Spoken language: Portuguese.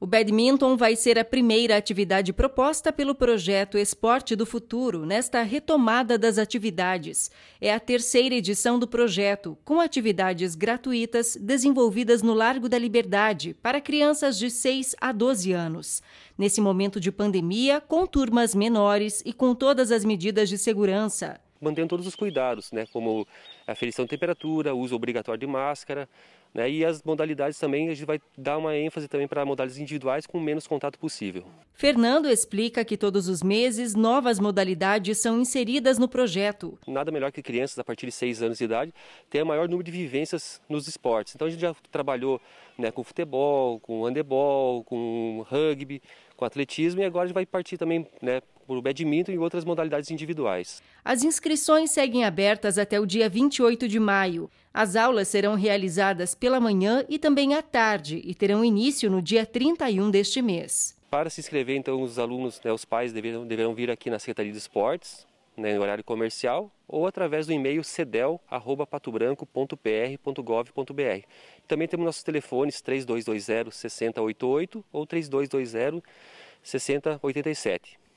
O badminton vai ser a primeira atividade proposta pelo projeto Esporte do Futuro nesta retomada das atividades. É a terceira edição do projeto, com atividades gratuitas desenvolvidas no Largo da Liberdade para crianças de 6 a 12 anos. Nesse momento de pandemia, com turmas menores e com todas as medidas de segurança. Mantendo todos os cuidados, né, como aferição de temperatura, uso obrigatório de máscara, né? E as modalidades também, a gente vai dar uma ênfase também para modalidades individuais com menos contato possível. Fernando explica que todos os meses novas modalidades são inseridas no projeto. Nada melhor que crianças a partir de 6 anos de idade tenham maior número de vivências nos esportes. Então a gente já trabalhou né, com futebol, com handebol, com rugby, com atletismo e agora a gente vai partir também né, por o badminton e outras modalidades individuais. As inscrições seguem abertas até o dia 28 de maio. As aulas serão realizadas pela manhã e também à tarde e terão início no dia 31 deste mês. Para se inscrever, então, os alunos, né, os pais deverão, deverão vir aqui na Secretaria de Esportes, né, no horário comercial, ou através do e-mail cedel.patobranco.pr.gov.br. Também temos nossos telefones 3220-6088 ou 3220-6087.